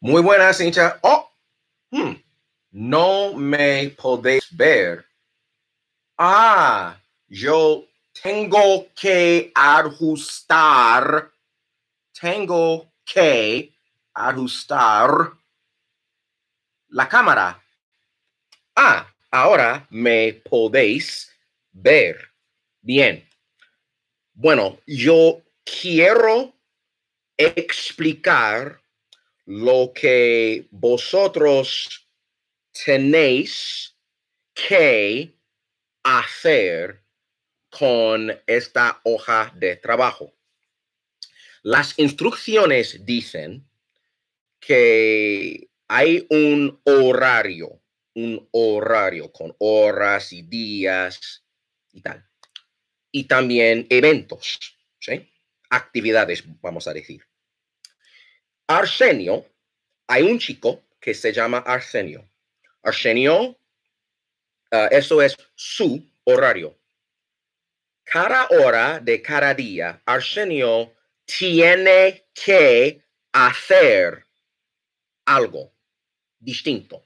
Muy buenas, hincha. Oh, hmm. no me podéis ver. Ah, yo tengo que ajustar. Tengo que ajustar la cámara. Ah, ahora me podéis ver. Bien. Bueno, yo quiero explicar lo que vosotros tenéis que hacer con esta hoja de trabajo. Las instrucciones dicen que hay un horario, un horario con horas y días y tal. Y también eventos, ¿sí? Actividades, vamos a decir. Arsenio, hay un chico que se llama Arsenio. Arsenio, ah, eso es su horario. Cada hora de cada día, Arsenio tiene que hacer algo distinto.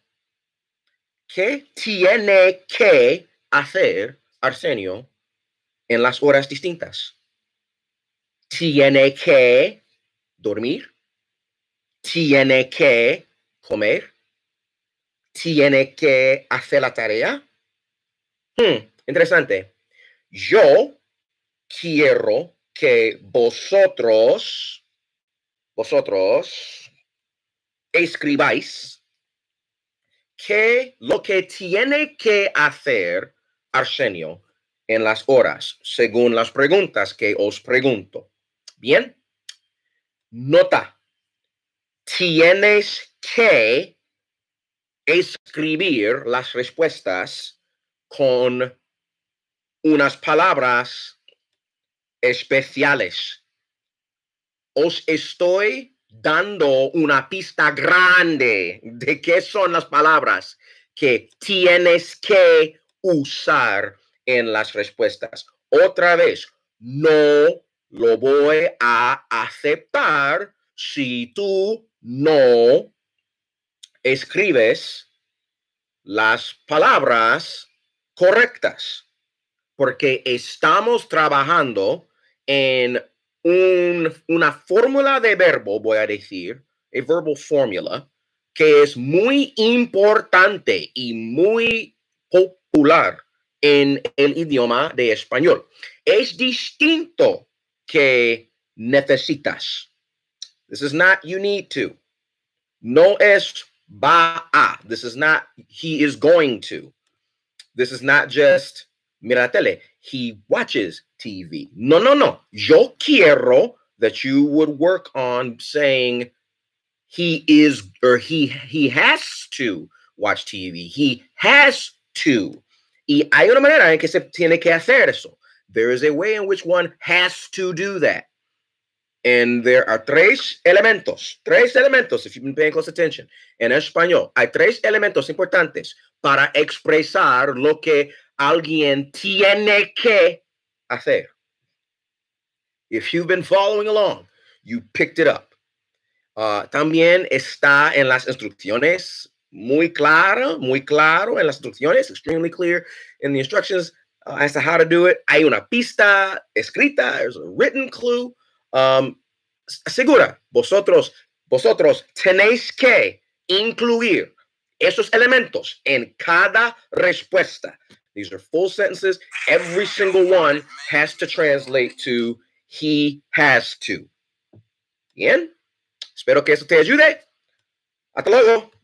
¿Qué tiene que hacer Arsenio en las horas distintas? Tiene que dormir, tiene que comer, tiene que hacer la tarea. Hmm, interesante. Yo quiero que vosotros, vosotros, escribáis que lo que tiene que hacer Arsenio en las horas, según las preguntas que os pregunto. Bien, nota tienes que escribir las respuestas con unas palabras especiales. Os estoy dando una pista grande de qué son las palabras que tienes que usar en las respuestas. Otra vez, no lo voy a aceptar si tú no escribes las palabras correctas, porque estamos trabajando en un, una fórmula de verbo, voy a decir, a verbal formula, que es muy importante y muy popular en el idioma de español. Es distinto que necesitas. This is not you need to. No es va a. This is not he is going to. This is not just mira tele. He watches TV. No, no, no. Yo quiero that you would work on saying he is or he he has to watch TV. He has to. Y hay una manera en que se tiene que hacer eso. There is a way in which one has to do that. And there are tres elementos, tres elementos, if you've been paying close attention, en español. Hay tres elementos importantes para expresar lo que alguien tiene que hacer. If you've been following along, you picked it up. Uh, también está en las instrucciones, muy claro, muy claro en las instrucciones, extremely clear in the instructions uh, as to how to do it. Hay una pista escrita, there's a written clue um, segura, vosotros, vosotros tenéis que incluir esos elementos en cada respuesta. These are full sentences. Every single one has to translate to he has to. Bien. Espero que eso te ayude. Hasta luego.